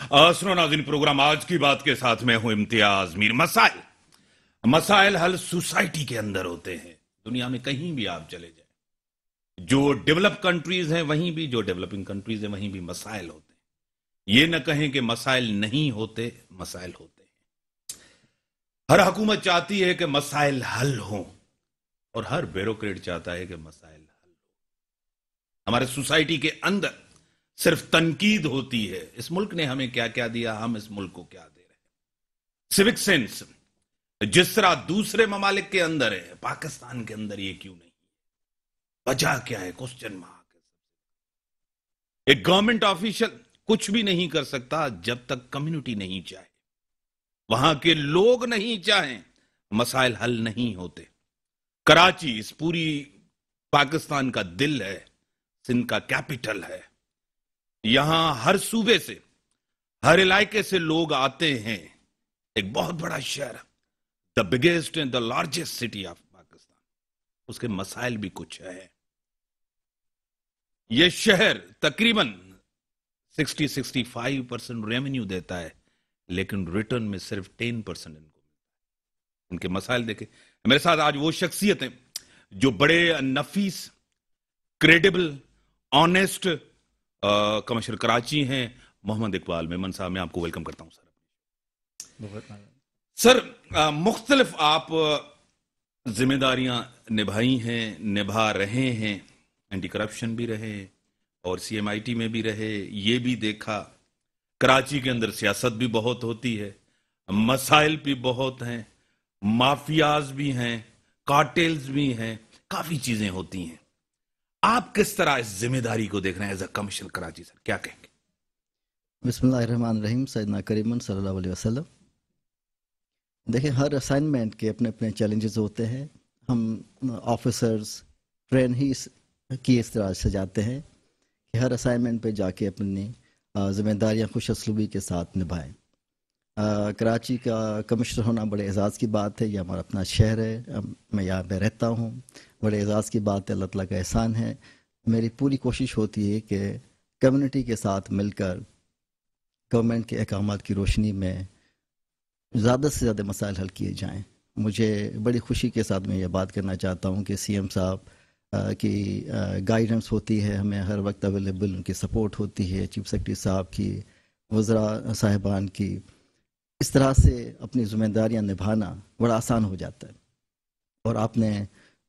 असरो नाजिन programme आज की बात के साथ में हूं इम्तियाज मीर मसाइल मसाइल हल सोसाइटी के अंदर होते हैं दुनिया में कहीं भी आप चले जाए जो डेवलप कंट्रीज हैं वहीं भी जो डेवलपिंग कंट्रीज हैं वहीं भी मसाइल होते हैं ये ना कहें कि मसाइल नहीं होते मसाइल होते हैं हर हुकूमत चाहती है कि मसाइल हल हों और हर ब्यूरोक्रेट चाहता है कि मसाइल हल हो हमारे सोसाइटी के अंदर सिर्फ तनकीद होती है इस मुल्क ने हमें क्या क्या दिया हम इस मुल्क को क्या दे रहे हैं सिविक सेंस जिस तरह दूसरे ममालिक के अंदर है पाकिस्तान के अंदर ये क्यों नहीं वजह क्या है क्वेश्चन मार्क एक गवर्नमेंट ऑफिशियल कुछ भी नहीं कर सकता जब तक कम्युनिटी नहीं चाहे वहां के लोग नहीं चाहें मसाइल हल नहीं होते कराची इस पूरी पाकिस्तान का दिल है सिंध का कैपिटल है यहां हर सूबे से हर इलाके से लोग आते हैं एक बहुत बड़ा शहर the biggest and the largest city of Pakistan उसके मसाइल भी कुछ है यह शहर तकरीबन 60-65 परसेंट रेवेन्यू देता है लेकिन रिटर्न में सिर्फ 10 परसेंट इनको मिलता है इनके मसाइल देखे मेरे साथ आज वो शख्सियत है जो बड़े नफीस क्रेडिबल ऑनेस्ट कमिश्नर कराची हैं मोहम्मद इकबाल मेमन साहब मैं आपको वेलकम करता हूं सर सर मुख्तलिफ आप जिम्मेदारियां निभाई हैं निभा रहे हैं एंटी करप्शन भी रहे और सीएमआईटी में भी रहे ये भी देखा कराची के अंदर सियासत भी बहुत होती है मसाइल भी बहुत हैं माफियाज भी हैं कार्टेल्स भी हैं काफ़ी चीज़ें होती हैं आप किस तरह इस जिम्मेदारी को देख रहे हैं as a commissioner Karachi sir क्या कहेंगे बिस्मिल्लाम सैदना करीमन सल्लल्लाहु अलैहि वसल्लम देखिए हर असाइनमेंट के अपने अपने चैलेंजेस होते हैं हम ऑफिसर्स ट्रेन ही इस की इस तरह से जाते हैं कि हर असाइनमेंट पे जाके अपनी जिम्मेदारियाँ खुश असलूबी के साथ निभाएं कराची का कमिश्नर होना बड़े एजाज़ की बात है ये हमारा अपना शहर है मैं यहाँ पर रहता हूँ बड़े एज़ाज़ की बात है अल्लाह तला का एहसान है मेरी पूरी कोशिश होती है कि कम्युनिटी के साथ मिलकर गवर्नमेंट के अहकाम की रोशनी में ज़्यादा से ज़्यादा मसाइल हल किए जाएँ मुझे बड़ी खुशी के साथ मैं ये बात करना चाहता हूँ कि सी एम साहब की गाइडेंस होती है हमें हर वक्त अवेलेबल उनकी सपोर्ट होती है चीफ सेक्रेटरी साहब की वज्रा साहिबान की इस तरह से अपनी जिम्मेदारियां निभाना बड़ा आसान हो जाता है और आपने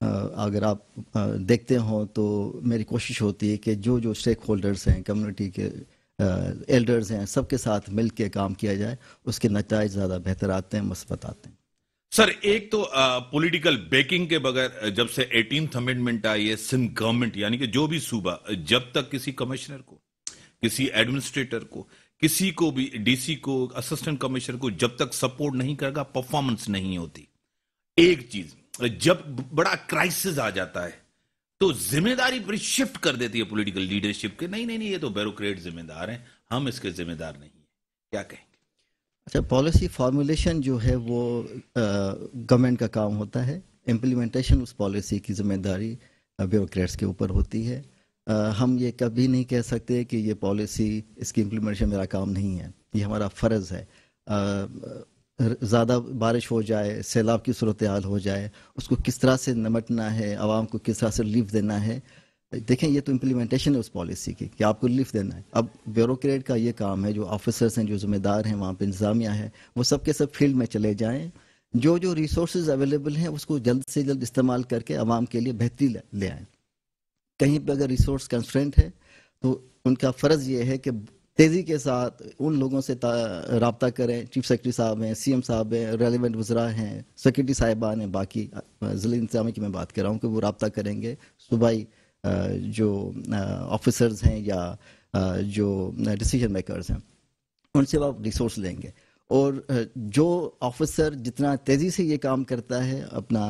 अगर आप देखते हो तो मेरी कोशिश होती है कि जो जो स्टेक होल्डर्स हैं कम्युनिटी के एल्डर्स हैं सबके साथ मिल के काम किया जाए उसके नतज ज़्यादा बेहतर आते हैं मस्बत आते हैं सर एक तो पॉलिटिकल बेकिंग के बगैर जब से एटीन अमेंडमेंट आई है सिंध गवर्नमेंट यानी कि जो भी सूबा जब तक किसी कमिश्नर को किसी एडमिनिस्ट्रेटर को किसी को भी डीसी को असिस्टेंट कमिश्नर को जब तक सपोर्ट नहीं करेगा परफॉर्मेंस नहीं होती एक चीज जब बड़ा क्राइसिस आ जाता है तो जिम्मेदारी पूरी शिफ्ट कर देती है पॉलिटिकल लीडरशिप के नहीं नहीं नहीं ये तो ब्यूरोक्रेट जिम्मेदार हैं हम इसके जिम्मेदार नहीं हैं क्या कहेंगे अच्छा पॉलिसी फॉर्मुलेशन जो है वो गवर्नमेंट का काम होता है इम्प्लीमेंटेशन उस पॉलिसी की जिम्मेदारी ब्यूरोक्रेट्स के ऊपर होती है आ, हम ये कभी नहीं कह सकते कि ये पॉलिसी इसकी इम्प्लीमेंटेशन मेरा काम नहीं है ये हमारा फ़र्ज़ है ज़्यादा बारिश हो जाए सैलाब की सूरत हाल हो जाए उसको किस तरह से नमटना है आवाम को किस तरह से रिलीफ देना है देखें ये तो इम्प्लीमेंटेशन है उस पॉलिसी की कि आपको रिलीफ देना है अब ब्यूरोक्रेट का ये काम है जो ऑफिसर्स हैं जो जिम्मेदार हैं वहाँ पर इंतज़ामिया है वो सब के सब फील्ड में चले जाएँ जो जो रिसोर्स अवेलेबल हैं उसको जल्द से जल्द इस्तेमाल करके आवाम के लिए बेहतरी ले आएँ कहीं पर अगर रिसोर्स कंस्ट्रेंट है तो उनका फ़र्ज़ ये है कि तेज़ी के साथ उन लोगों से रबता करें चीफ सेक्रेटरी साहब हैं सी एम साहब हैं रेलिवेंट वजरा हैं सेक्रेटरी साहिबान हैं बाकी ज़िले इंतजामी की मैं बात कर रहा हूँ कि वो रबता करेंगे सूबाई जो ऑफिसर्स हैं या जो डिसीजन मेकर्स हैं उनसे आप रिसोर्स लेंगे और जो ऑफिसर जितना तेज़ी से ये काम करता है अपना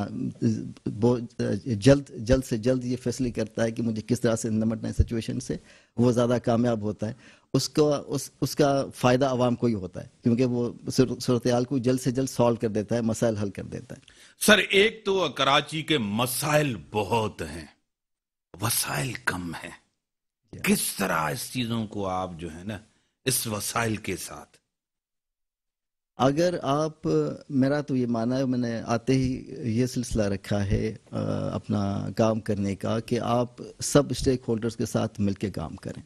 जल्द जल्द से जल्द ये फैसले करता है कि मुझे किस तरह से निमटना है सिचुएशन से वो ज़्यादा कामयाब होता है उसको उस उसका फ़ायदा आवाम को ही होता है क्योंकि वो सूरत हाल को जल्द से जल्द सॉल्व कर देता है मसाइल हल कर देता है सर एक तो कराची के मसाइल बहुत हैं वसाइल कम हैं किस तरह इस चीज़ों को आप जो है ना इस वसाइल के साथ अगर आप मेरा तो ये माना है मैंने आते ही ये सिलसिला रखा है अपना काम करने का कि आप सब स्टेक होल्डर्स के साथ मिलकर काम करें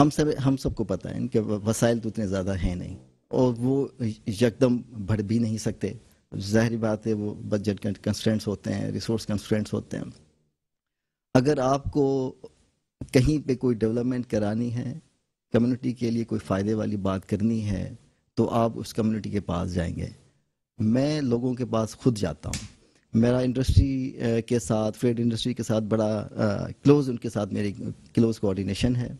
हम सब हम सबको पता है इनके वसाइल तो उतने ज़्यादा हैं नहीं और वो यकदम बढ़ भी नहीं सकते ज़ाहरी बात है वो बजट कंस्टेंट्स होते हैं रिसोर्स कंस्टेंट्स होते हैं अगर आपको कहीं पे कोई डेवलपमेंट करानी है कम्युनिटी के लिए कोई फ़ायदे वाली बात करनी है तो आप उस कम्युनिटी के पास जाएंगे मैं लोगों के पास खुद जाता हूँ मेरा इंडस्ट्री के साथ फ्रेड इंडस्ट्री के साथ बड़ा क्लोज उनके साथ मेरी क्लोज कोऑर्डिनेशन है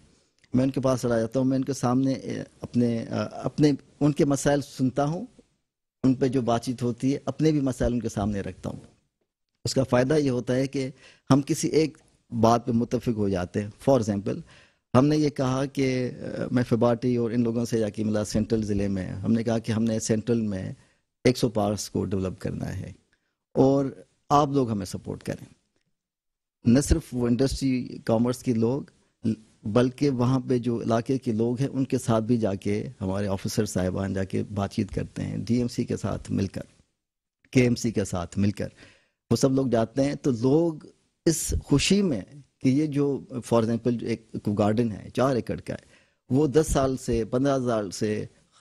मैं उनके पास चला जाता हूँ मैं उनके सामने अपने अपने उनके मसाइल सुनता हूँ उन पर जो बातचीत होती है अपने भी मसाइल उनके सामने रखता हूँ उसका फ़ायदा ये होता है कि हम किसी एक बात पे मुतफिक हो जाते हैं फॉर एग्ज़ाम्पल हमने ये कहा कि मैं फिबाटी और इन लोगों से जाके मिला सेंट्रल ज़िले में हमने कहा कि हमने सेंट्रल में सौ पार्क्स को डेवलप करना है और आप लोग हमें सपोर्ट करें न सिर्फ वो इंडस्ट्री कॉमर्स के लोग बल्कि वहाँ पे जो इलाके के लोग हैं उनके साथ भी जाके हमारे ऑफिसर साहिबान जाके बातचीत करते हैं डीएमसी के साथ मिलकर केएमसी के साथ मिलकर वो सब लोग जाते हैं तो लोग इस खुशी में कि ये जो फॉर एग्ज़ाम्पल एक गार्डन है चार एकड़ का है वो दस साल से पंद्रह साल से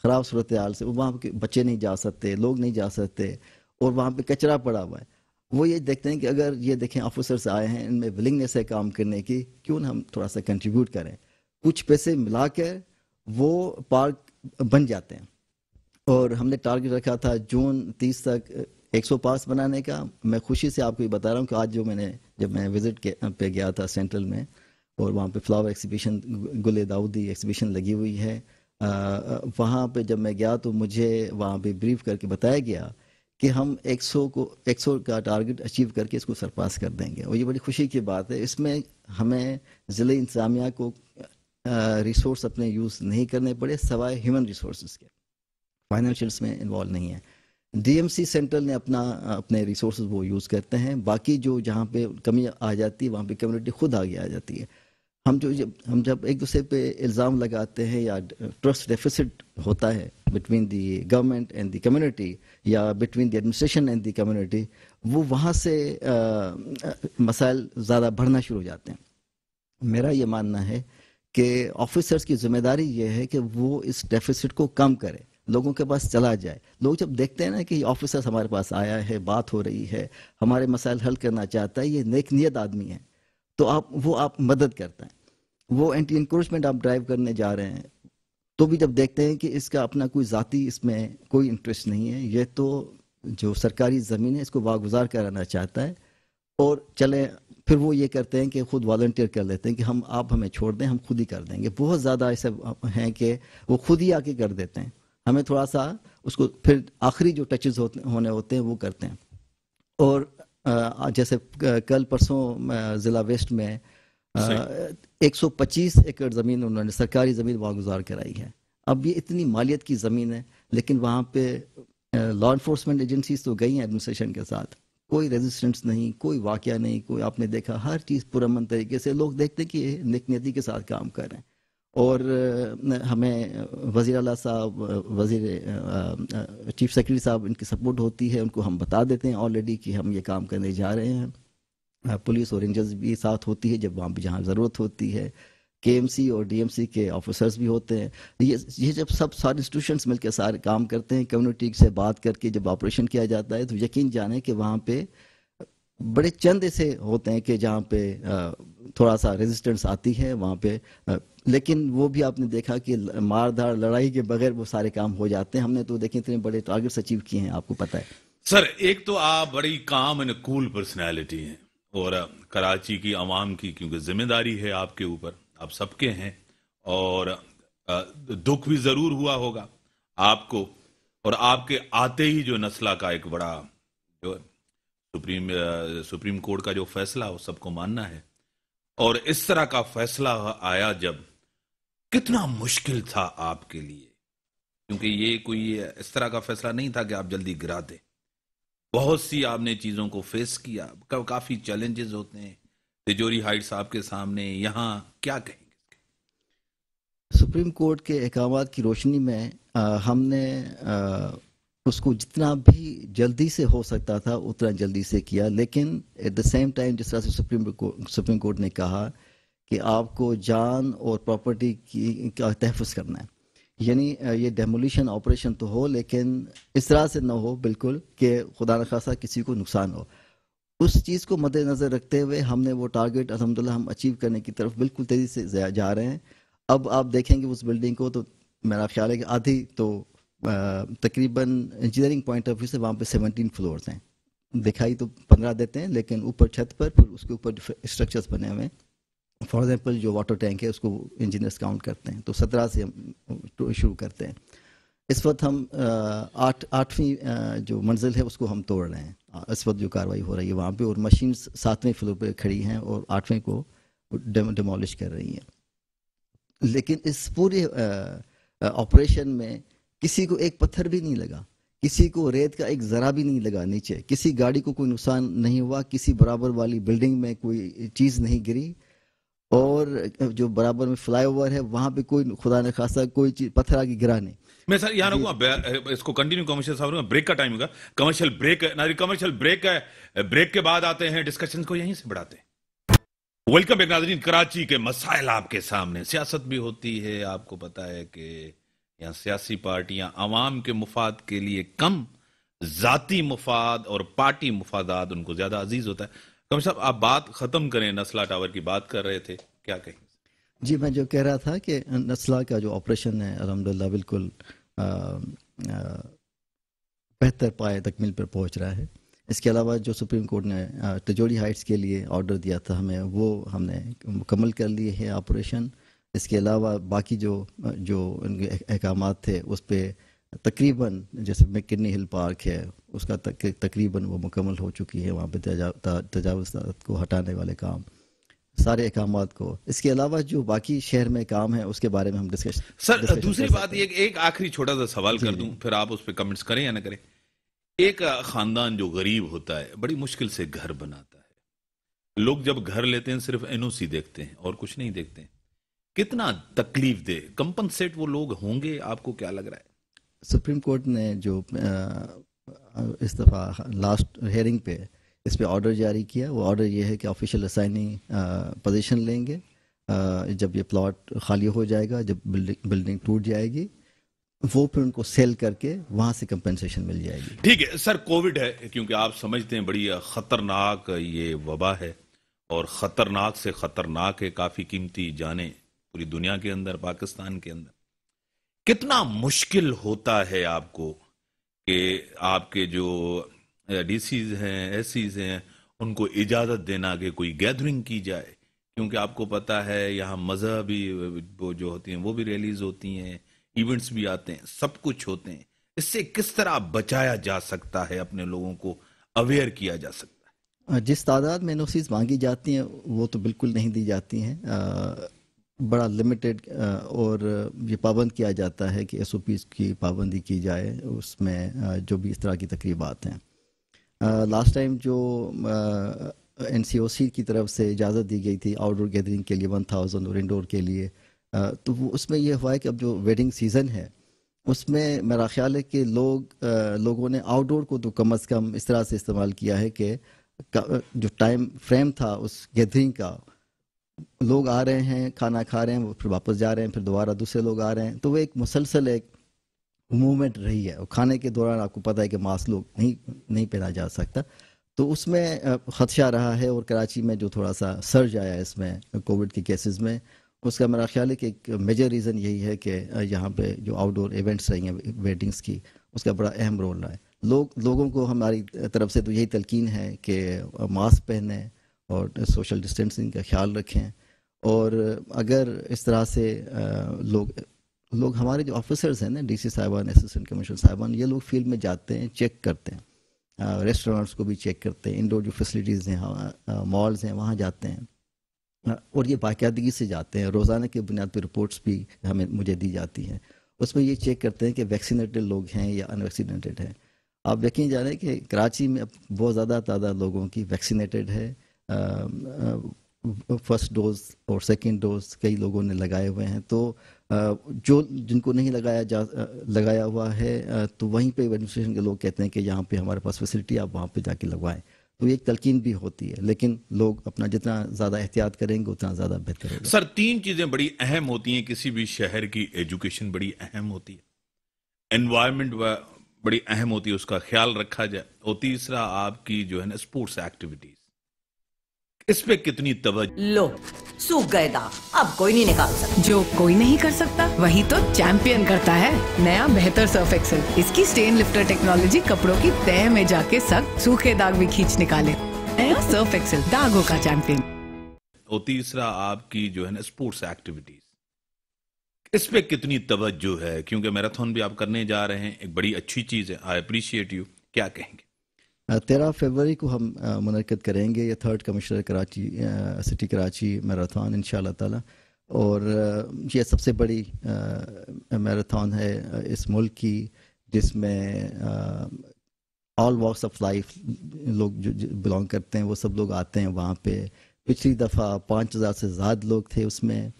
ख़राब सूरत हाल से वहाँ के बच्चे नहीं जा सकते लोग नहीं जा सकते और वहाँ पे कचरा पड़ा हुआ है वो ये देखते हैं कि अगर ये देखें ऑफिसर्स आए हैं इनमें विलिंगनेस है काम करने की क्यों ना हम थोड़ा सा कंट्रीब्यूट करें कुछ पैसे मिला कर वो पार्क बन जाते हैं और हमने टारगेट रखा था जून तीस तक 100 पास बनाने का मैं खुशी से आपको ये बता रहा हूँ कि आज जो मैंने जब मैं विज़िट पे गया था सेंट्रल में और वहाँ पे फ्लावर एग्जीबिशन गुल दाऊदी एग्जीबिशन लगी हुई है वहाँ पे जब मैं गया तो मुझे वहाँ पे ब्रीफ करके बताया गया कि हम 100 को 100 का टारगेट अचीव करके इसको सरपास कर देंगे और ये बड़ी खुशी की बात है इसमें हमें ज़िले इंतज़ामिया को रिसोर्स अपने यूज़ नहीं करने पड़े सवाए ह्यूमन रिसोर्स के फाइनेंशियल्स में इन्वॉल्व नहीं है डीएमसी सेंटर ने अपना अपने रिसोर्स वो यूज़ करते हैं बाकी जो जहाँ पे कमी आ जाती है वहाँ पे कम्युनिटी खुद आगे आ जाती है हम जो जब हम जब एक दूसरे पे इल्ज़ाम लगाते हैं या ट्रस्ट डेफिसिट होता है between the government and the community या between the administration and the community वो वहाँ से मसाइल ज़्यादा बढ़ना शुरू हो जाते हैं मेरा ये मानना है कि ऑफिसर्स की जिम्मेदारी ये है कि वो इस डेफिसिट को कम करें लोगों के पास चला जाए लोग जब देखते हैं ना कि ऑफिसर्स हमारे पास आया है बात हो रही है हमारे मसाइल हल करना चाहता है ये नेक नियत आदमी है तो आप वो आप मदद करते हैं वो एंटी इंक्रोचमेंट आप ड्राइव करने जा रहे हैं तो भी जब देखते हैं कि इसका अपना कोई जाति इसमें कोई इंटरेस्ट नहीं है ये तो जो सरकारी ज़मीन है इसको वागुजार कराना चाहता है और चले फिर वो ये करते हैं कि खुद वॉल्टियर कर लेते हैं कि हम आप हमें छोड़ दें हम खुद ही कर देंगे बहुत ज़्यादा ऐसे हैं कि वो खुद ही आके कर देते हैं हमें थोड़ा सा उसको फिर आखिरी जो टचेस होते होने होते हैं वो करते हैं और जैसे कल परसों ज़िला वेस्ट में एक सौ पच्चीस एकड़ ज़मीन उन्होंने सरकारी ज़मीन वागुजार कराई है अब ये इतनी मालियत की ज़मीन है लेकिन वहाँ पे लॉ इन्फोर्समेंट एजेंसीज तो गई हैं एडमिनिस्ट्रेशन के साथ कोई रेजिस्टेंस नहीं कोई वाक़ नहीं कोई आपने देखा हर चीज़ पुरमन तरीके से लोग देखते हैं कि निकनीति के साथ काम कर रहे हैं और हमें वज़ी अला साहब वज़ी चीफ सेक्रेटरी साहब इनकी सपोर्ट होती है उनको हम बता देते हैं ऑलरेडी कि हम ये काम करने जा रहे हैं पुलिस और रेंजर्स भी साथ होती है जब वहाँ पर जहाँ ज़रूरत होती है के और डी के ऑफिसर्स भी होते हैं ये ये जब सब सारे इंस्टीट्यूशंस मिलकर सारे काम करते हैं कम्युनिटी से बात करके जब ऑपरेशन किया जाता है तो यकीन जाने कि वहाँ पे बड़े चंद ऐसे होते हैं कि जहाँ पे थोड़ा सा रेजिस्टेंस आती है वहाँ पे लेकिन वो भी आपने देखा कि मारधार लड़ाई के बगैर वो सारे काम हो जाते हैं हमने तो देखें इतने बड़े टारगेट्स अचीव किए हैं आपको पता है सर एक तो आप बड़ी काम एंड कूल पर्सनैलिटी हैं और कराची की आवाम की क्योंकि जिम्मेदारी है आपके ऊपर आप सबके हैं और दुख भी ज़रूर हुआ होगा आपको और आपके आते ही जो नस्ला का एक बड़ा जो सुप्रीम सुप्रीम कोर्ट का जो फैसला वो सबको मानना है और इस तरह का फैसला आया जब कितना मुश्किल था आपके लिए क्योंकि ये कोई इस तरह का फैसला नहीं था कि आप जल्दी गिरा दें बहुत सी आपने चीज़ों को फेस किया का, काफ़ी चैलेंजेस होते हैं तिजोरी हाइट साहब के सामने यहाँ क्या कहेंगे सुप्रीम कोर्ट के अहकाम की रोशनी में आ, हमने आ, उसको जितना भी जल्दी से हो सकता था उतना जल्दी से किया लेकिन एट द सेम टाइम जिस तरह से सुप्रीम कोर्ट सुप्रीम कोर्ट ने कहा कि आपको जान और प्रॉपर्टी की का तहफ़ करना है यानी ये डेमोलिशन ऑपरेशन तो हो लेकिन इस तरह से ना हो बिल्कुल कि खुदा न खासा किसी को नुकसान हो उस चीज़ को मद्देनज़र रखते हुए हमने वो टारगेट अलहमदिल्ला हम अचीव करने की तरफ बिल्कुल तेज़ी से जा रहे हैं अब आप देखेंगे उस बिल्डिंग को तो मेरा ख्याल है कि आधी तो तकरीबन इंजीनियरिंग पॉइंट ऑफ व्यू से वहाँ पे सेवनटीन फ्लोर्स हैं दिखाई तो पंद्रह देते हैं लेकिन ऊपर छत पर फिर उसके ऊपर स्ट्रक्चर्स बने हुए हैं फॉर एग्जाम्पल जो वाटर टैंक है उसको इंजीनियर्स काउंट करते हैं तो सत्रह से हम तो शुरू करते हैं इस वक्त हम आठ आठवीं जो मंजिल है उसको हम तोड़ रहे हैं इस वक्त जो कार्रवाई हो रही है वहाँ पे और मशीन सातवें फ्लोर पे खड़ी हैं और आठवें को डिमोलिश कर रही हैं लेकिन इस पूरे ऑपरेशन में किसी को एक पत्थर भी नहीं लगा किसी को रेत का एक ज़रा भी नहीं लगा नीचे किसी गाड़ी को कोई नुकसान नहीं हुआ किसी बराबर वाली बिल्डिंग में कोई चीज़ नहीं गिरी और जो बराबर में फ्लाई ओवर है वहां पे कोई खुदा ने खासा कोई चीज पत्थर आगे गिरा नहीं मैं सर यहाँ इसको कंटिन्यू कमर्शियल साहब ब्रेक का टाइम होगा कमर्शियल ब्रेक है कमर्शियल ब्रेक है ब्रेक के बाद आते हैं डिस्कशन को यहीं से बढ़ाते हैं वेलकम एक नाजरीन कराची के मसाइल आपके सामने सियासत भी होती है आपको पता है कि यहाँ सियासी पार्टियां आवाम के मुफाद के लिए कम जाति मुफाद और पार्टी मुफादात उनको ज्यादा अजीज होता है कम साहब आप बात खत्म करें नस्ला टावर की बात कर रहे थे क्या कहें जी मैं जो कह रहा था कि नस्ला का जो ऑपरेशन है अलहमदिल्ला बिल्कुल बेहतर पाए तकमील पर पहुंच रहा है इसके अलावा जो सुप्रीम कोर्ट ने तिजोड़ी हाइट्स के लिए ऑर्डर दिया था हमें वो हमने मुकम्मल कर लिए है ऑपरेशन इसके अलावा बाकी जो जो उनके अहकाम थे उस पर तकरीबन जैसे में किडनी हिल पार्क है उसका तक, तकरीबन वो मुकम्मल हो चुकी है वहाँ पर तजावज़ को हटाने वाले काम सारे अहकाम को इसके अलावा जो बाकी शहर में काम है उसके बारे में हम डिस्कशन सर दूसरी बात ये एक आखिरी छोटा सा सवाल कर दूं फिर आप उस पर कमेंट्स करें या ना करें एक खानदान जो गरीब होता है बड़ी मुश्किल से घर बनाता है लोग जब घर लेते हैं सिर्फ एन देखते हैं और कुछ नहीं देखते कितना तकलीफ दे कंपनसेट वो लोग होंगे आपको क्या लग रहा है सुप्रीम कोर्ट ने जो इस दफ़ा लास्ट हेयरिंग पे इस पर ऑर्डर जारी किया वो ऑर्डर ये है कि ऑफिशियल असाइनिंग पोजीशन लेंगे जब ये प्लॉट खाली हो जाएगा जब बिल्डिंग बिल्डिंग टूट जाएगी वो फिर उनको सेल करके वहां से कंपनसेशन मिल जाएगी ठीक है सर कोविड है क्योंकि आप समझते हैं बड़ी खतरनाक ये वबा है और खतरनाक से खतरनाक है काफी कीमती जाने पूरी दुनिया के अंदर पाकिस्तान के अंदर कितना मुश्किल होता है आपको कि आपके जो डीसीज हैं एसीज हैं उनको इजाज़त देना कि कोई गैदरिंग की जाए क्योंकि आपको पता है यहाँ मजहबी वो जो होती हैं वो भी रैलीज होती हैं इवेंट्स भी आते हैं सब कुछ होते हैं इससे किस तरह बचाया जा सकता है अपने लोगों को अवेयर किया जा सकता है जिस तादाद में नोसीज मांगी जाती हैं वो तो बिल्कुल नहीं दी जाती हैं बड़ा लिमिटेड और ये पाबंद किया जाता है कि एस की पाबंदी की जाए उसमें जो भी इस तरह की तकरीबात हैं लास्ट टाइम जो एन की तरफ से इजाज़त दी गई थी आउटडोर गैदरिंग के लिए वन थाउजेंड और इंडोर के लिए तो वो उसमें यह हुआ है कि अब जो वेडिंग सीज़न है उसमें मेरा ख्याल है कि लोग लोगों ने आउटडोर को तो कम अज़ कम इस तरह से इस्तेमाल किया है कि जो टाइम फ्रेम था उस गैदरिंग का लोग आ रहे हैं खाना खा रहे हैं फिर वापस जा रहे हैं फिर दोबारा दूसरे लोग आ रहे हैं तो वो एक मुसलसल एक मूवमेंट रही है और खाने के दौरान आपको पता है कि मास्क लोग नहीं नहीं पहना जा सकता तो उसमें खदशा रहा है और कराची में जो थोड़ा सा सर्ज आया इसमें कोविड के केसेस में उसका मेरा ख्याल है कि एक मेजर रीज़न यही है कि यहाँ पे जो आउटडोर इवेंट्स रही हैं वेडिंग्स की उसका बड़ा अहम रोल रहा है लोग लोगों को हमारी तरफ से तो यही तलकिन है कि मास्क पहने और सोशल डिस्टेंसिंग का ख्याल रखें और अगर इस तरह से लोग लोग हमारे जो ऑफिसर्स हैं ना डीसी साहिबान असिस्टेंट कमिश्नर साहिबान ये लोग फील्ड में जाते हैं चेक करते हैं रेस्टोरेंट्स को भी चेक करते हैं इंडोर जो फैसिलिटीज़ हैं मॉल्स हाँ, हैं वहाँ जाते हैं और ये बाकायदगी से जाते हैं रोज़ाना की बुनियाद पर रिपोर्ट्स भी हमें मुझे दी जाती हैं उसमें ये चेक करते हैं कि वैक्सीनेटेड लोग हैं या अनवैक्सीनेटेड हैं आप यकीन जाने कि कराची में बहुत ज़्यादा तादाद लोगों की वैक्सीनेटेड है फर्स्ट डोज और सेकेंड डोज कई लोगों ने लगाए हुए हैं तो जो जिनको नहीं लगाया जा लगाया हुआ है तो वहीं पे एडमिनिस्ट्रेशन के लोग कहते हैं कि यहाँ पे हमारे पास फैसिलिटी आप वहाँ पे जाके लगवाएं तो एक तलकिन भी होती है लेकिन लोग अपना जितना ज्यादा एहतियात करेंगे उतना ज्यादा बेहतर होगा सर तीन चीजें बड़ी अहम होती हैं किसी भी शहर की एजुकेशन बड़ी अहम होती है एनवायरमेंट बड़ी अहम होती है उसका ख्याल रखा जाए और तीसरा आपकी जो है ना स्पोर्ट्स एक्टिविटीज इस पे कितनी तवज्जो लो सूख गए दाग अब कोई नहीं निकाल सकता जो कोई नहीं कर सकता वही तो चैंपियन करता है नया बेहतर सर्फ एक्सेल इसकी स्टेन लिफ्टर टेक्नोलॉजी कपड़ों की तय में जाके सख्त सूखे दाग भी खींच निकाले नया सर्फ एक्सेल दागों का चैंपियन और तो तीसरा आपकी जो है ना स्पोर्ट्स एक्टिविटीज इस पे कितनी तवज्जो है क्योंकि मैराथन भी आप करने जा रहे हैं एक बड़ी अच्छी चीज है आई अप्रिशिएट यू क्या कहेंगे तेरह फरवरी को हम मनकद करेंगे ये third commissioner Karachi city Karachi marathon इन ताला और यह सबसे बड़ी मैराथन है इस मुल्क की जिसमें ऑल वॉक्स ऑफ लाइफ लोग जो, जो बिलोंग करते हैं वो सब लोग आते हैं वहाँ पे पिछली दफ़ा पाँच हज़ार से ज़्यादा लोग थे उसमें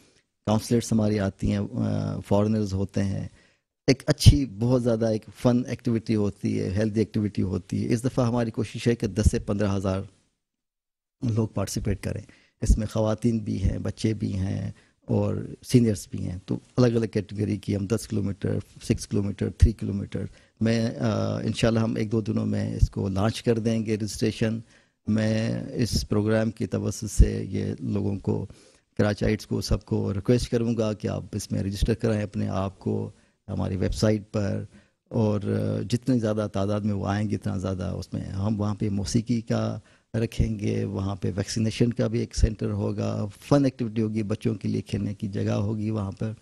काउंसलर्स हमारी आती हैं फॉरेनर्स होते हैं एक अच्छी बहुत ज़्यादा एक फ़न एक्टिविटी होती है हेल्दी एक्टिविटी होती है इस दफ़ा हमारी कोशिश है कि दस से पंद्रह हज़ार लोग पार्टिसिपेट करें इसमें ख़वान भी हैं बच्चे भी हैं और सीनियर्स भी हैं तो अलग अलग कैटेगरी की हम दस kilometre six kilometre three kilometre में इन हम एक दो दिनों में इसको लॉन्च कर देंगे रजिस्ट्रेशन मैं इस प्रोग्राम की तवस से ये लोगों को कराचाइट्स को सबको रिक्वेस्ट करूँगा कि आप इसमें रजिस्टर कराएँ अपने आप को हमारी वेबसाइट पर और जितने ज़्यादा तादाद में वो आएंगे इतना ज़्यादा उसमें हम वहाँ पे मौसीकी का रखेंगे वहाँ पे वैक्सीनेशन का भी एक सेंटर होगा फन एक्टिविटी होगी बच्चों के लिए खेलने की जगह होगी वहाँ पर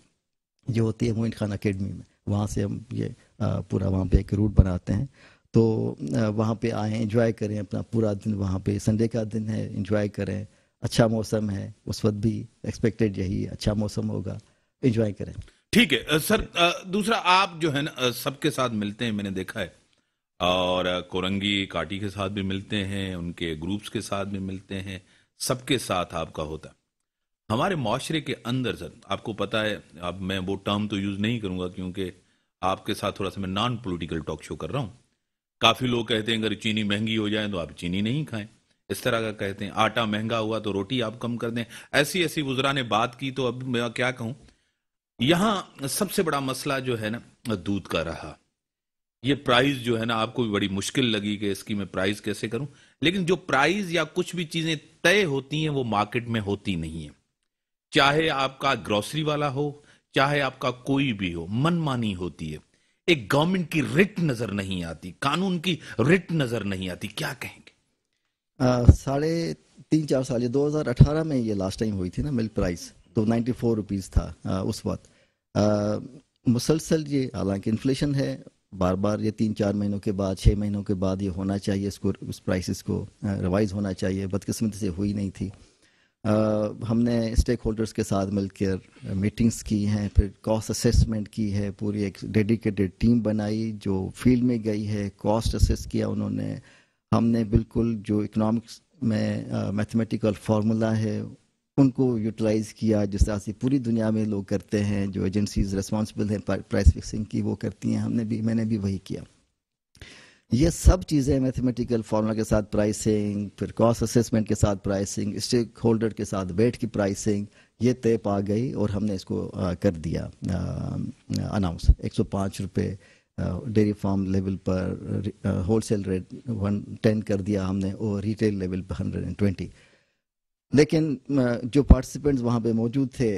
जो होती है मोइन खान अकेडमी में वहाँ से हम ये पूरा वहाँ पे एक रूट बनाते हैं तो वहाँ पे आएँ इंजॉय करें अपना पूरा दिन वहाँ पे संडे का दिन है इंजॉय करें अच्छा मौसम है उस वक्त भी एक्सपेक्टेड यही अच्छा मौसम होगा इंजॉय करें ठीक है सर दूसरा आप जो है ना सबके साथ मिलते हैं मैंने देखा है और कोरंगी काटी के साथ भी मिलते हैं उनके ग्रुप्स के साथ भी मिलते हैं सबके साथ आपका होता है हमारे माशरे के अंदर सर आपको पता है अब मैं वो टर्म तो यूज़ नहीं करूँगा क्योंकि आपके साथ थोड़ा सा मैं नॉन पोलिटिकल टॉक शो कर रहा हूँ काफ़ी लोग कहते हैं अगर चीनी महंगी हो जाए तो आप चीनी नहीं खाएं इस तरह का कहते हैं आटा महंगा हुआ तो रोटी आप कम कर दें ऐसी ऐसी गुजरा ने बात की तो अब मैं क्या कहूँ यहां सबसे बड़ा मसला जो है ना दूध का रहा ये प्राइस जो है ना आपको भी बड़ी मुश्किल लगी कि इसकी मैं प्राइस कैसे करूं लेकिन जो प्राइस या कुछ भी चीजें तय होती हैं वो मार्केट में होती नहीं है चाहे आपका ग्रोसरी वाला हो चाहे आपका कोई भी हो मनमानी होती है एक गवर्नमेंट की रिट नजर नहीं आती कानून की रिट नजर नहीं आती क्या कहेंगे साढ़े तीन चार साल दो हजार अठारह में ये लास्ट टाइम हुई थी ना मिल्क प्राइस तो नाइन्टी फोर रुपीज़ था आ, उस वक्त मुसलसल ये हालांकि इन्फ्लेशन है बार बार ये तीन चार महीनों के बाद छः महीनों के बाद ये होना चाहिए इसको उस प्राइसेस को रिवाइज होना चाहिए बदकस्मती से हुई नहीं थी आ, हमने स्टेक होल्डर्स के साथ मिलकर मीटिंग्स की हैं फिर कॉस्ट असेसमेंट की है पूरी एक डेडिकेटेड टीम बनाई जो फील्ड में गई है कॉस्ट असेस किया उन्होंने हमने बिल्कुल जो इकोनॉमिक्स में मैथमेटिकल फार्मूला है उनको यूटिलाइज़ किया जिस तरह से पूरी दुनिया में लोग करते हैं जो एजेंसीज रिस्पॉन्सिबल हैं प्राइस फिक्सिंग की वो करती हैं हमने भी मैंने भी वही किया ये सब चीज़ें मैथमेटिकल फार्मूला के साथ प्राइसिंग फिर कॉस्ट असेसमेंट के साथ प्राइसिंग स्टेक होल्डर के साथ वेट की प्राइसिंग ये तय पा गई और हमने इसको आ, कर दिया अनाउंस एक सौ पाँच रुपये डेयरी फार्म लेवल पर wholesale rate one ten कर दिया हमने और रिटेल लेवल पर हंड्रेड एंड ट्वेंटी लेकिन जो पार्टिसिपेंट्स वहाँ पे मौजूद थे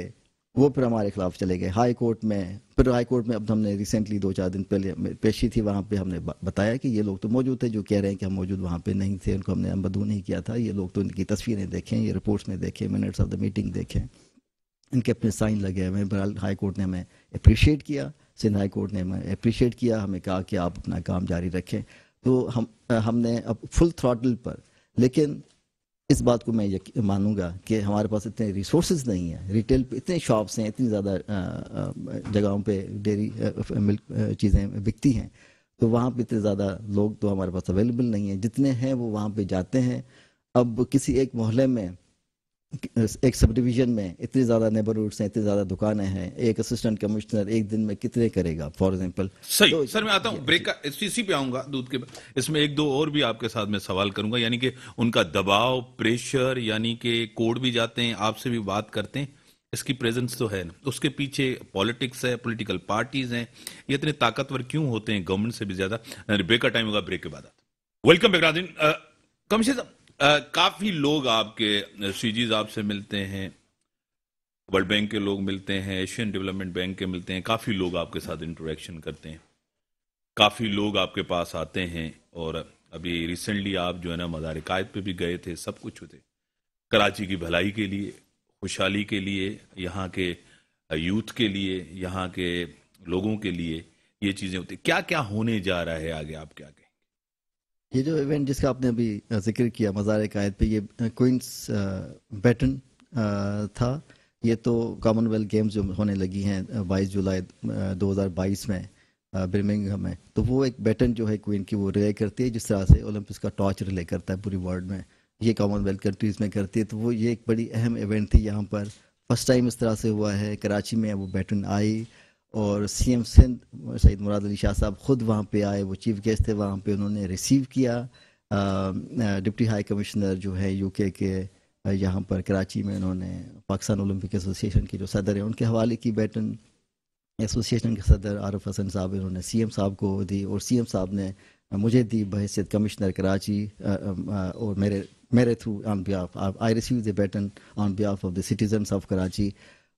वो फिर हमारे खिलाफ चले गए हाई कोर्ट में फिर हाई कोर्ट में अब तो हमने रिसेंटली दो चार दिन पहले पेशी थी वहाँ पे हमने बताया कि ये लोग तो मौजूद थे जो कह रहे हैं कि हम मौजूद वहाँ पे नहीं थे उनको हमने अमबदू नहीं किया था ये लोग तो इनकी तस्वीरें देखें ये रिपोर्ट्स में देखें मिनट्स ऑफ द मीटिंग देखें इनके अपने साइन लगे हुए हैं बहरहाल हाई कोर्ट ने हमें अप्रिशिएट किया सिंध हाई कोर्ट ने हमें अप्रिशिएट किया हमें कहा कि आप अपना काम जारी रखें तो हम हमने अब फुल थ्रॉटल पर लेकिन इस बात को मैं मानूंगा कि हमारे पास इतने रिसोर्सेज नहीं हैं रिटेल पे इतने शॉप्स हैं इतनी ज़्यादा जगहों पे डेयरी मिल्क चीज़ें बिकती हैं तो वहाँ पे इतने ज़्यादा लोग तो हमारे पास अवेलेबल नहीं हैं जितने हैं वो वहाँ पे जाते हैं अब किसी एक मोहल्ले में एक सब डिवीजन में इतने ज़्यादा नेबरहुड्स हैं इतनी ज़्यादा दुकानें हैं एक असिस्टेंट कमिश्नर एक दिन में कितने करेगा फॉर एग्जांपल सही तो सर मैं आता हूँ ब्रेक का इसी पे आऊंगा दूध के इसमें एक दो और भी आपके साथ में सवाल करूंगा यानी कि उनका दबाव प्रेशर यानी कि कोड भी जाते हैं आपसे भी बात करते हैं इसकी प्रेजेंस तो है ना उसके पीछे पॉलिटिक्स है पॉलिटिकल पार्टीज हैं ये इतने ताकतवर क्यों होते हैं गवर्नमेंट से भी ज़्यादा ब्रेक का टाइम होगा ब्रेक के बाद वेलकम कम कमिश्नर साहब काफ़ी लोग आपके सीजीज आपसे मिलते हैं वर्ल्ड बैंक के लोग मिलते हैं एशियन डेवलपमेंट बैंक के मिलते हैं काफ़ी लोग आपके साथ इंटरेक्शन करते हैं काफ़ी लोग आपके पास आते हैं और अभी रिसेंटली आप जो है ना क़ायद पे भी गए थे सब कुछ थे कराची की भलाई के लिए खुशहाली के लिए यहाँ के यूथ के लिए यहाँ के लोगों के लिए ये चीज़ें होती क्या क्या होने जा रहा है आगे आप क्या ये जो इवेंट जिसका आपने अभी जिक्र किया मज़ार कायद पे ये क्वींस बैटन था ये तो कॉमनवेल्थ गेम्स जो होने लगी हैं बाईस जुलाई 2022 में बर्मिंग में तो वो एक बैटन जो है क्वीन की वो रिले करती है जिस तरह से ओलंपिक्स का टॉर्च रिले करता है पूरी वर्ल्ड में ये कॉमनवेल्थ कंट्रीज़ में करती है तो वो ये एक बड़ी अहम इवेंट थी यहाँ पर फर्स्ट टाइम इस तरह से हुआ है कराची में वो बैटन आई और सी एम सिंध सईद मुराद अली शाह साहब खुद वहाँ पे आए वो चीफ गेस्ट थे वहाँ पे उन्होंने रिसीव किया डिप्टी हाई कमिश्नर जो है यूके के यहाँ पर कराची में उन्होंने पाकिस्तान ओलंपिक एसोसिएशन के जो सदर हैं उनके हवाले की बैटन एसोसिएशन के सदर आरफ हसन साहब इन्होंने सी एम साहब को दी और सी एम साहब ने मुझे दी बहसीत कमिश्नर कराची और मेरे मेरे through on behalf I receive the baton on behalf of the citizen of Karachi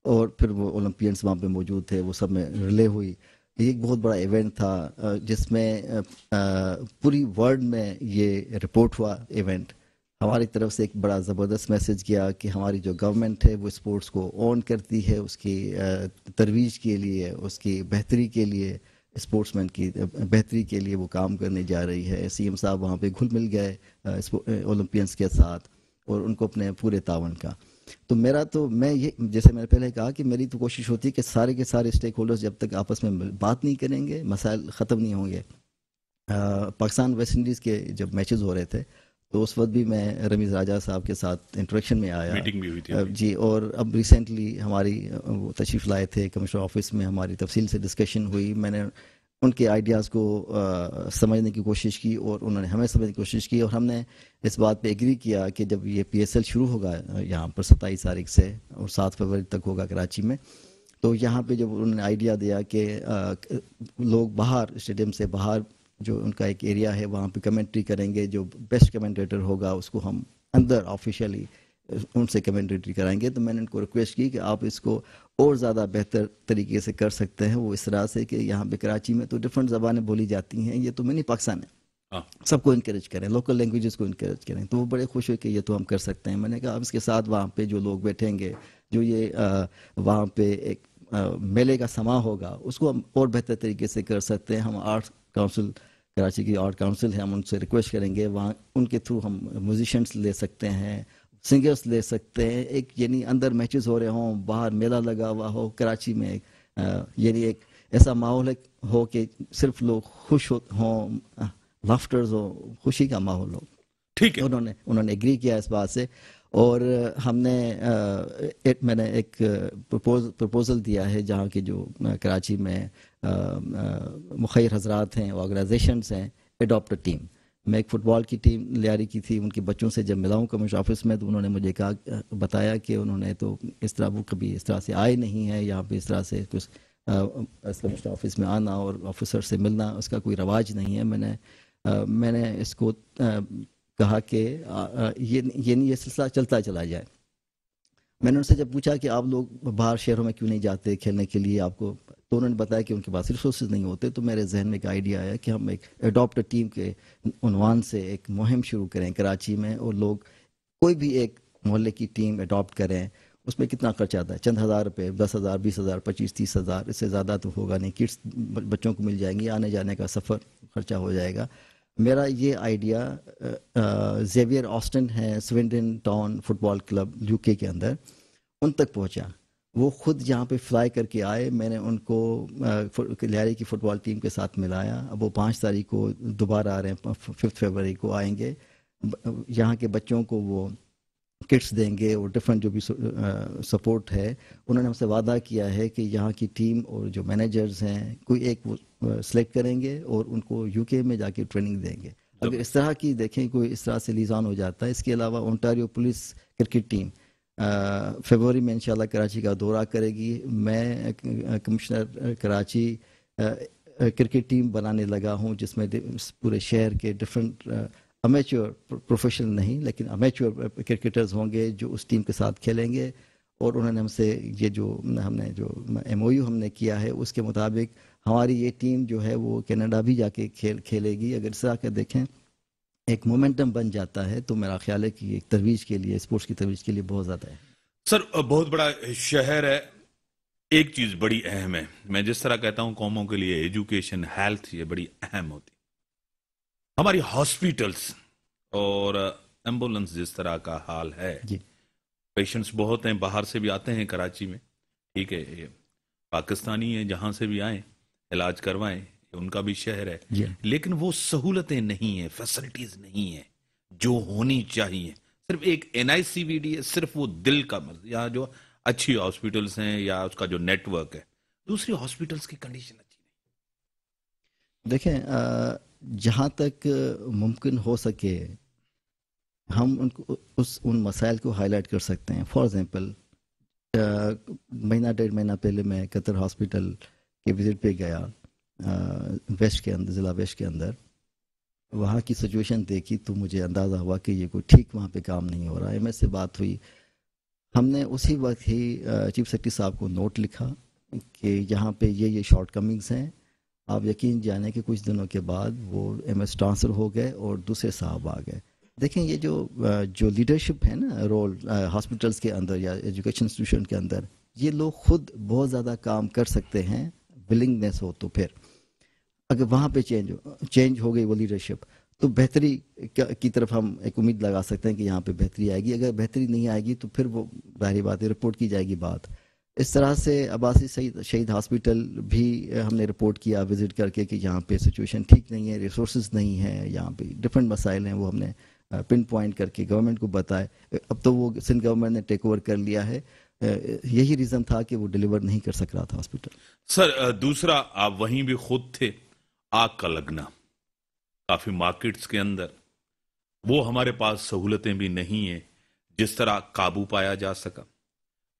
और फिर वो ओलंपियंस वहाँ पे मौजूद थे वो सब में रिले हुई ये एक बहुत बड़ा इवेंट था जिसमें पूरी वर्ल्ड में ये रिपोर्ट हुआ इवेंट हमारी तरफ से एक बड़ा ज़बरदस्त मैसेज गया कि हमारी जो गवर्नमेंट है वो स्पोर्ट्स को ऑन करती है उसकी तरवीज के लिए उसकी बेहतरी के लिए स्पोर्ट्समैन की बेहतरी के लिए वो काम करने जा रही है सीएम साहब वहाँ पे घुल मिल गए ओलंपियंस के साथ और उनको अपने पूरे तावन का तो मेरा तो मैं ये जैसे मैंने पहले कहा कि मेरी तो कोशिश होती है कि सारे के सारे स्टेक होल्डर्स जब तक आपस में बात नहीं करेंगे मसाइल ख़त्म नहीं होंगे पाकिस्तान वेस्ट इंडीज़ के जब मैचेस हो रहे थे तो उस वक्त भी मैं रमीज़ राजा साहब के साथ इंट्रोडक्शन में आया मीटिंग भी हुई थी जी और अब रिसेंटली हमारी तशरीफ़ लाए थे कमिश्नर ऑफिस में हमारी तफसील से डिस्कशन हुई मैंने उनके आइडियाज़ को आ, समझने की कोशिश की और उन्होंने हमें समझने की कोशिश की और हमने इस बात पे एग्री किया कि जब ये पीएसएल शुरू होगा यहाँ पर सत्ताईस तारीख से और सात फरवरी तक होगा कराची में तो यहाँ पे जब उन्होंने आइडिया दिया कि लोग बाहर स्टेडियम से बाहर जो उनका एक एरिया है वहाँ पे कमेंट्री करेंगे जो बेस्ट कमेंटेटर होगा उसको हम अंदर ऑफिशियली उनसे कमेंट्री कराएंगे तो मैंने उनको रिक्वेस्ट की कि आप इसको और ज़्यादा बेहतर तरीके से कर सकते हैं वो इस तरह से कि यहाँ पे कराची में तो डिफरेंट ज़बानें बोली जाती हैं ये तो मैंने पाकिस्तान है हाँ। सबको इंकरेज करें लोकल लैंग्वेजेस को इंकरेज करें तो वो बड़े खुश हुए कि ये तो हम कर सकते हैं मैंने कहा अब इसके साथ वहाँ पे जो लोग बैठेंगे जो ये वहाँ पे एक आ, मेले का समा होगा उसको हम और बेहतर तरीके से कर सकते हैं हम आर्ट काउंसिल कराची की आर्ट काउंसिल है हम उनसे रिक्वेस्ट करेंगे वहाँ उनके थ्रू हम म्यूजिशंस ले सकते हैं सिंगर्स ले सकते हैं एक यानी अंदर मैचेस हो रहे हों बाहर मेला लगा हुआ हो कराची में यानी एक ऐसा माहौल हो कि सिर्फ लोग खुश हों लाफ्टर्स हो खुशी का माहौल हो ठीक है उन्होंने उन्होंने एग्री किया इस बात से और हमने एक मैंने एक प्रपोज प्रपोज़ल दिया है जहाँ के जो कराची में मुखर हजरात हैं ऑर्गेनाइजेशन हैं एडोप्ट टीम मैं एक फ़ुटबॉल की टीम लियारी की थी उनके बच्चों से जब मिला हूँ कमिश ऑफिस में तो उन्होंने मुझे कहा बताया कि उन्होंने तो इस तरह वो कभी इस तरह से आए नहीं है यहाँ पे इस तरह से कुछ कमिश्नर ऑफिस में आना और ऑफिसर से मिलना उसका कोई रवाज नहीं है मैंने आ, मैंने इसको आ, कहा कि ये ये ये सिलसिला चलता चला जाए मैंने उनसे जब पूछा कि आप लोग बाहर शहरों में क्यों नहीं जाते खेलने के लिए आपको तो उन्होंने बताया कि उनके पास रिसोर्सेज नहीं होते तो मेरे जहन में एक आइडिया आया कि हम एक अडोप्ट टीम के उनवान से एक मुहिम शुरू करें कराची में और लोग कोई भी एक मोहल्ले की टीम अडोप्ट करें उसमें कितना खर्चा आता है चंद हज़ार रुपये दस हज़ार बीस हज़ार पच्चीस तीस हज़ार इससे ज़्यादा तो होगा नहीं किड्स बच्चों को मिल जाएंगी आने जाने का सफ़र खर्चा हो जाएगा मेरा ये आइडिया जेवियर ऑस्टन है Swindon Town football club UK के अंदर उन तक पहुंचा वो खुद यहाँ पे फ्लाई करके आए मैंने उनको लियारी की फुटबॉल टीम के साथ मिलाया अब वो पाँच तारीख को दोबारा आ रहे हैं फिफ्थ फरवरी को आएंगे यहाँ के बच्चों को वो किट्स देंगे और डिफरेंट जो भी सपोर्ट है उन्होंने हमसे वादा किया है कि यहाँ की टीम और जो मैनेजर्स हैं कोई एक वो सिलेक्ट करेंगे और उनको यूके में जाके ट्रेनिंग देंगे अगर इस तरह की देखें कोई इस तरह से लीजान हो जाता है इसके अलावा ओंटारियो पुलिस क्रिकेट टीम फरवरी में इंशाल्लाह कराची का दौरा करेगी मैं कमिश्नर कराची क्रिकेट टीम बनाने लगा हूँ जिसमें पूरे शहर के डिफरेंट अमेच्योर प्रोफेशनल नहीं लेकिन अमेच्योर क्रिकेटर्स होंगे जो उस टीम के साथ खेलेंगे और उन्होंने हमसे ये जो हमने जो एम हमने किया है उसके मुताबिक हमारी ये टीम जो है वो कनाडा भी जाके खेल खेलेगी अगर इस तरह देखें एक मोमेंटम बन जाता है तो मेरा ख्याल है कि एक तरवीज के लिए स्पोर्ट्स की तरवीज के लिए बहुत ज़्यादा है सर बहुत बड़ा शहर है एक चीज़ बड़ी अहम है मैं जिस तरह कहता हूँ कौमों के लिए एजुकेशन हेल्थ ये बड़ी अहम होती हमारी हॉस्पिटल्स और एम्बुलेंस जिस तरह का हाल है पेशेंट्स बहुत हैं बाहर से भी आते हैं कराची में ठीक है पाकिस्तानी हैं जहाँ से भी आए इलाज करवाएं उनका भी शहर है लेकिन वो सहूलतें नहीं है फैसिलिटीज नहीं है जो होनी चाहिए सिर्फ एक एन है सिर्फ वो दिल का यहाँ जो अच्छी हॉस्पिटल्स हैं या उसका जो नेटवर्क है दूसरी हॉस्पिटल्स की कंडीशन अच्छी नहीं देखें जहाँ तक मुमकिन हो सके हम उनको उस उन मसाइल को हाईलाइट कर सकते हैं फॉर एग्ज़ाम्पल महीना डेढ़ महीना पहले मैं कतर हॉस्पिटल के विज़िट पे गया वेस्ट के अंदर ज़िला वेस्ट के अंदर वहाँ की सिचुएशन देखी तो मुझे अंदाज़ा हुआ कि ये कोई ठीक वहाँ पे काम नहीं हो रहा है एम से बात हुई हमने उसी वक्त ही चीफ सेक्रेटरी साहब को नोट लिखा कि यहाँ पे ये ये शॉर्ट कमिंग्स हैं आप यकीन जाने कि कुछ दिनों के बाद वो एम एस ट्रांसफ़र हो गए और दूसरे साहब आ गए देखें ये जो जो लीडरशिप है ना रोल हॉस्पिटल्स के अंदर या एजुकेशन इंस्टीट्यूशन के अंदर ये लोग खुद बहुत ज़्यादा काम कर सकते हैं विलिंगनेस हो तो फिर अगर वहाँ पे चेंज हो चेंज हो गई वो लीडरशिप तो बेहतरी की तरफ हम एक उम्मीद लगा सकते हैं कि यहाँ पे बेहतरी आएगी अगर बेहतरी नहीं आएगी तो फिर वो बहरी बात है रिपोर्ट की जाएगी बात इस तरह से अबासी शहीद शहीद हॉस्पिटल भी हमने रिपोर्ट किया विज़िट करके कि यहाँ पे सिचुएशन ठीक नहीं है रिसोर्स नहीं है यहाँ पे डिफरेंट मसाइल हैं वो हमने पिन पॉइंट करके गवर्नमेंट को बताए अब तो वो सिंध गवर्नमेंट ने टेक ओवर कर लिया है यही रीज़न था कि वो डिलीवर नहीं कर सक रहा था हॉस्पिटल सर दूसरा आप वहीं भी खुद थे आग का लगना काफी मार्केट्स के अंदर वो हमारे पास सहूलतें भी नहीं है जिस तरह काबू पाया जा सका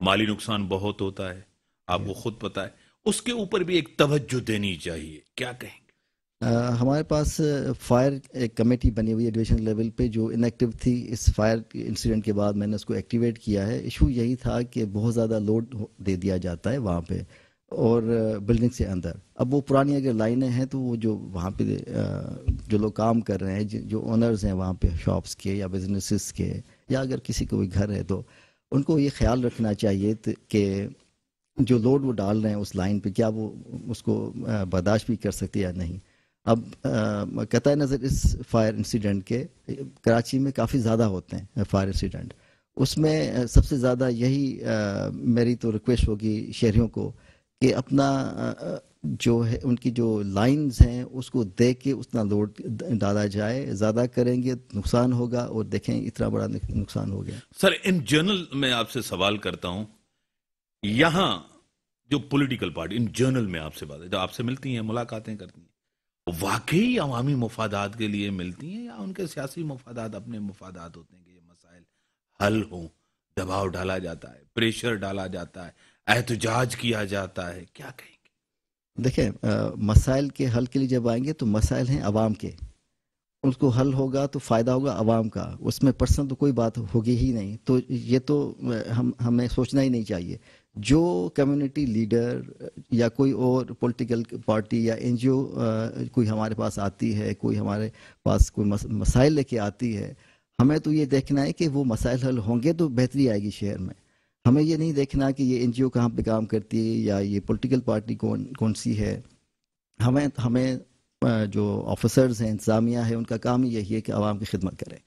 माली नुकसान बहुत होता है आपको खुद पता है उसके ऊपर भी एक तवज्जो देनी चाहिए क्या कहेंगे आ, हमारे पास फायर एक कमेटी बनी हुई है डिविजन लेवल पे जो इनएक्टिव थी इस फायर इंसिडेंट के बाद मैंने उसको एक्टिवेट किया है इशू यही था कि बहुत ज़्यादा लोड दे दिया जाता है वहाँ पे और बिल्डिंग से अंदर अब वो पुरानी अगर लाइनें हैं तो वो जो वहाँ पे जो लोग काम कर रहे हैं जो ओनर्स हैं वहाँ पे शॉप्स के या बिजनेसेस के या अगर किसी को भी घर है तो उनको ये ख्याल रखना चाहिए कि जो लोड वो डाल रहे हैं उस लाइन पे क्या वो उसको बर्दाश्त भी कर सकते या नहीं अब कत नज़र इस फायर इंसिडेंट के कराची में काफ़ी ज़्यादा होते हैं फायर इंसिडेंट उसमें सबसे ज़्यादा यही आ, मेरी तो रिक्वेस्ट होगी शहरीों को कि अपना जो है उनकी जो लाइंस हैं उसको दे के उतना लोड डाला जाए ज़्यादा करेंगे नुकसान होगा और देखें इतना बड़ा नुकसान हो गया सर इन जर्नल में आपसे सवाल करता हूं यहां जो पॉलिटिकल पार्टी इन जर्नल में आपसे बात है जो आपसे मिलती हैं मुलाकातें करती हैं वाकई अवामी मफादात के लिए मिलती हैं या उनके सियासी मफादात अपने मफादात होते हैं कि ये मसाइल हल हों दबाव डाला जाता है प्रेशर डाला जाता है एहतजाज किया जाता है क्या कहेंगे देखें मसाइल के हल के लिए जब आएंगे तो मसाइल हैं आवाम के उसको हल होगा तो फ़ायदा होगा अवाम का उसमें पर्सनल तो कोई बात होगी ही नहीं तो ये तो हम हमें सोचना ही नहीं चाहिए जो कम्युनिटी लीडर या कोई और पॉलिटिकल पार्टी या एन कोई हमारे पास आती है कोई हमारे पास कोई मसाइल लेके आती है हमें तो ये देखना है कि वो मसाइल हल होंगे तो बेहतरी आएगी शहर में हमें ये नहीं देखना कि ये एनजीओ कहाँ पे काम करती है या ये पॉलिटिकल पार्टी कौन कौन सी है हमें हमें जो ऑफिसर्स हैं इंतज़ामिया है उनका काम ही यही है कि आवाम की खिदमत करें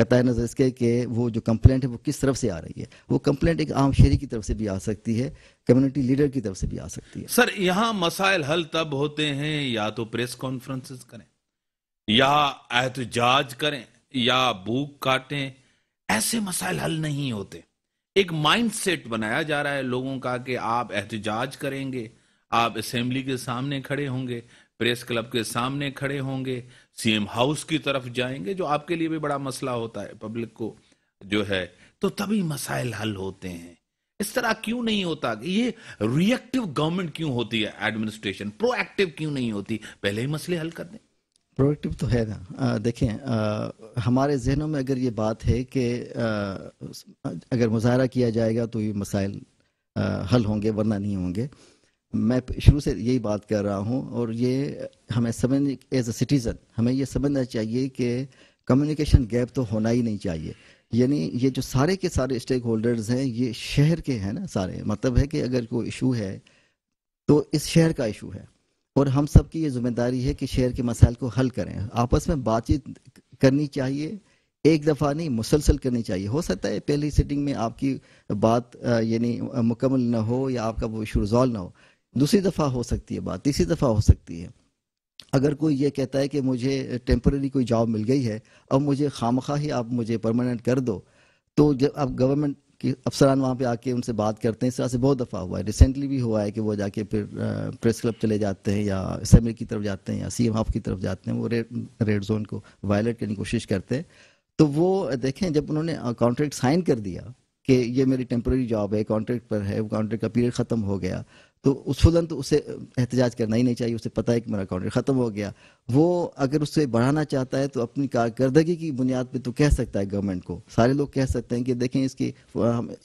कतः नज़र इसके कि वो जो कंप्लेंट है वो किस तरफ से आ रही है वो कंप्लेंट एक आम शहरी की तरफ से भी आ सकती है कम्युनिटी लीडर की तरफ से भी आ सकती है सर यहाँ मसाइल हल तब होते हैं या तो प्रेस कॉन्फ्रेंस करें या एहतजाज करें या भूख काटें ऐसे मसाइल हल नहीं होते एक माइंडसेट बनाया जा रहा है लोगों का कि आप एहतजाज करेंगे आप असेंबली के सामने खड़े होंगे प्रेस क्लब के सामने खड़े होंगे सीएम हाउस की तरफ जाएंगे जो आपके लिए भी बड़ा मसला होता है पब्लिक को जो है तो तभी मसाइल हल होते हैं इस तरह क्यों नहीं होता ये रिएक्टिव गवर्नमेंट क्यों होती है एडमिनिस्ट्रेशन प्रोएक्टिव क्यों नहीं होती पहले ही मसले हल कर दें प्रोडक्टिव तो है ना देखें आ, हमारे जहनों में अगर ये बात है कि अगर मुजाहरा किया जाएगा तो ये मसाइल हल होंगे वरना नहीं होंगे मैं शुरू से यही बात कर रहा हूँ और ये हमें समझ एज ए सिटीज़न हमें ये समझना चाहिए कि कम्युनिकेशन गैप तो होना ही नहीं चाहिए यानी ये जो सारे के सारे स्टेक होल्डर्स हैं ये शहर के हैं ना सारे मतलब है कि अगर कोई इशू है तो इस शहर का इशू है और हम सब की ये जिम्मेदारी है कि शहर के मसाइल को हल करें आपस में बातचीत करनी चाहिए एक दफ़ा नहीं मुसलसल करनी चाहिए हो सकता है पहली सिटिंग में आपकी बात यानी मुकम्मल ना हो या आपका वो इशू रिजॉल्व ना हो दूसरी दफ़ा हो सकती है बात तीसरी दफ़ा हो सकती है अगर कोई ये कहता है कि मुझे टेम्प्रेरी कोई जॉब मिल गई है अब मुझे खामखा ही आप मुझे परमानेंट कर दो तो जब आप गवर्नमेंट कि अफसरान वहाँ पे आके उनसे बात करते हैं इस तरह से बहुत दफ़ा हुआ है रिसेंटली भी हुआ है कि वो जाके फिर प्रेस क्लब चले जाते हैं या असम्बली की तरफ जाते हैं या सी एम हाफ की तरफ जाते हैं वो रेड रेड जोन को वायलेट करने की कोशिश करते हैं तो वो देखें जब उन्होंने कॉन्ट्रैक्ट साइन कर दिया कि ये मेरी टेम्प्रेरी जॉब है कॉन्ट्रैक्ट पर है वो कॉन्ट्रैक्ट का पीरियड ख़त्म हो गया तो उसफुलन तो उसे एहतजाज करना ही नहीं चाहिए उसे पता है कि मेरा कॉन्ट्रैक्ट ख़त्म हो गया वो अगर उससे बढ़ाना चाहता है तो अपनी कारकर्दगी की बुनियाद पे तो कह सकता है गवर्नमेंट को सारे लोग कह सकते हैं कि देखें इसकी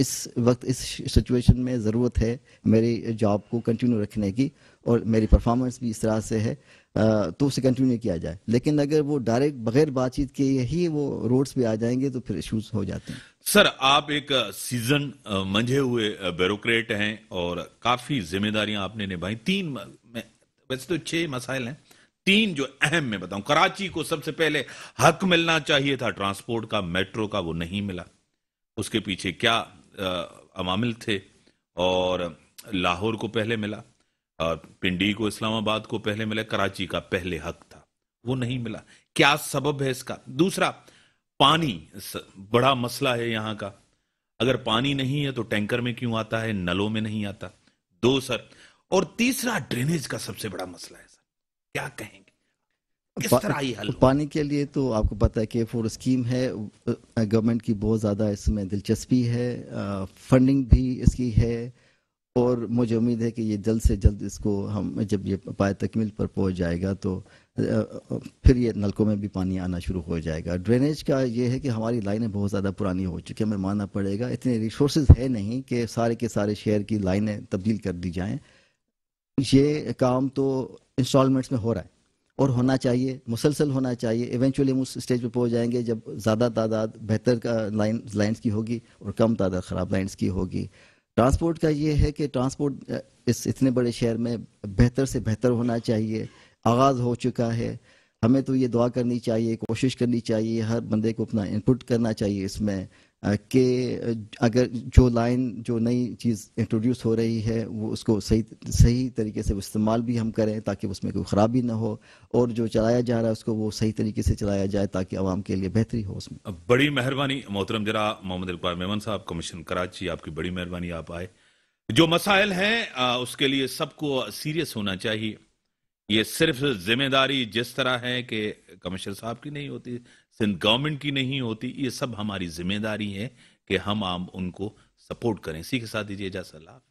इस वक्त इस सिचुएशन में ज़रूरत है मेरी जॉब को कंटिन्यू रखने की और मेरी परफॉर्मेंस भी इस तरह से है तो उसे कंटिन्यू किया जाए लेकिन अगर वो डायरेक्ट बगैर बातचीत के ही वो रोड्स पर आ जाएंगे तो फिर इशूज़ हो जाते हैं सर आप एक सीजन मंझे हुए ब्यूरोक्रेट हैं और काफी जिम्मेदारियां आपने निभाई तीन वैसे तो छह मसाइल हैं तीन जो अहम मैं बताऊं कराची को सबसे पहले हक मिलना चाहिए था ट्रांसपोर्ट का मेट्रो का वो नहीं मिला उसके पीछे क्या अमामिल थे और लाहौर को पहले मिला और पिंडी को इस्लामाबाद को पहले मिला कराची का पहले हक था वो नहीं मिला क्या सबब है इसका दूसरा पानी बड़ा मसला है यहाँ का अगर पानी नहीं है तो टैंकर में क्यों आता है नलों में नहीं आता दो सर और तीसरा ड्रेनेज का सबसे बड़ा मसला है सर क्या कहेंगे किस तरह हल पानी के लिए तो आपको पता है कि फोर स्कीम है गवर्नमेंट की बहुत ज़्यादा इसमें दिलचस्पी है फंडिंग भी इसकी है और मुझे उम्मीद है कि ये जल्द से जल्द इसको हम जब ये पाए तकमील पर पहुंच जाएगा तो फिर ये नलकों में भी पानी आना शुरू हो जाएगा ड्रेनेज का ये है कि हमारी लाइनें बहुत ज़्यादा पुरानी हो चुकी हैं हमें मानना पड़ेगा इतने रिसोर्स है नहीं कि सारे के सारे शहर की लाइनें तब्दील कर दी जाएं ये काम तो इंस्टॉलमेंट्स में हो रहा है और होना चाहिए मुसलसल होना चाहिए इवेंचुअली हम उस स्टेज पर पहुंच जाएंगे जब ज़्यादा तादाद बेहतर का लाइन लाइन्स की होगी और कम तादाद ख़राब लाइन्स की होगी ट्रांसपोर्ट का ये है कि ट्रांसपोर्ट इस इतने बड़े शहर में बेहतर से बेहतर होना चाहिए आगाज़ हो चुका है हमें तो ये दुआ करनी चाहिए कोशिश करनी चाहिए हर बंदे को अपना इनपुट करना चाहिए इसमें कि अगर जो लाइन जो नई चीज़ इंट्रोड्यूस हो रही है वो उसको सही सही तरीके से इस्तेमाल भी हम करें ताकि उसमें कोई ख़राबी ना हो और जो चलाया जा रहा है उसको वो सही तरीके से चलाया जाए ताकि आवाम के लिए बेहतरी हो उसमें बड़ी मेहरबानी मोहतरम जरा मोहम्मद इकबाल मेमन साहब कमीशन कराची आपकी बड़ी मेहरबानी आप आए जो मसाइल हैं उसके लिए सबको सीरियस होना चाहिए ये सिर्फ जिम्मेदारी जिस तरह है कि कमिश्नर साहब की नहीं होती सिंध गवर्नमेंट की नहीं होती ये सब हमारी जिम्मेदारी है कि हम आम उनको सपोर्ट करें इसी के साथ दीजिए इजाजत